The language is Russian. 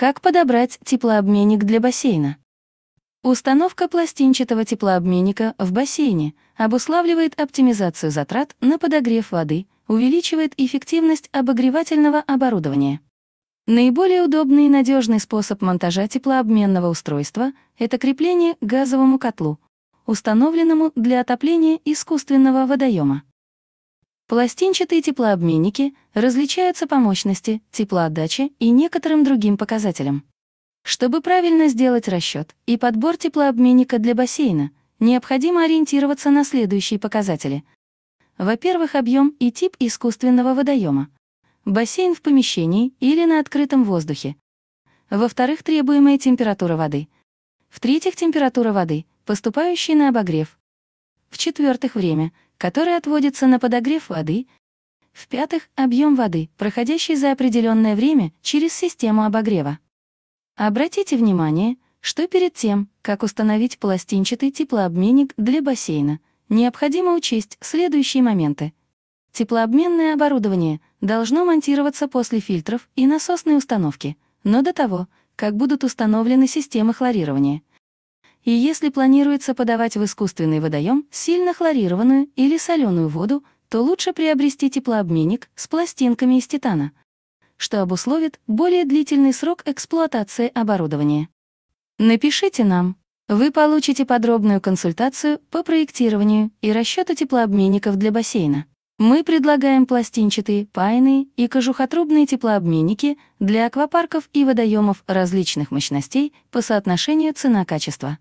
Как подобрать теплообменник для бассейна? Установка пластинчатого теплообменника в бассейне обуславливает оптимизацию затрат на подогрев воды, увеличивает эффективность обогревательного оборудования. Наиболее удобный и надежный способ монтажа теплообменного устройства — это крепление к газовому котлу, установленному для отопления искусственного водоема. Пластинчатые теплообменники различаются по мощности, теплоотдаче и некоторым другим показателям. Чтобы правильно сделать расчет и подбор теплообменника для бассейна, необходимо ориентироваться на следующие показатели. Во-первых, объем и тип искусственного водоема. Бассейн в помещении или на открытом воздухе. Во-вторых, требуемая температура воды. В-третьих, температура воды, поступающей на обогрев. В-четвертых, время, который отводится на подогрев воды. В-пятых, объем воды, проходящий за определенное время через систему обогрева. Обратите внимание, что перед тем, как установить пластинчатый теплообменник для бассейна, необходимо учесть следующие моменты. Теплообменное оборудование должно монтироваться после фильтров и насосной установки, но до того, как будут установлены системы хлорирования. И если планируется подавать в искусственный водоем сильно хлорированную или соленую воду, то лучше приобрести теплообменник с пластинками из титана, что обусловит более длительный срок эксплуатации оборудования. Напишите нам. Вы получите подробную консультацию по проектированию и расчету теплообменников для бассейна. Мы предлагаем пластинчатые, пайные и кожухотрубные теплообменники для аквапарков и водоемов различных мощностей по соотношению цена-качество.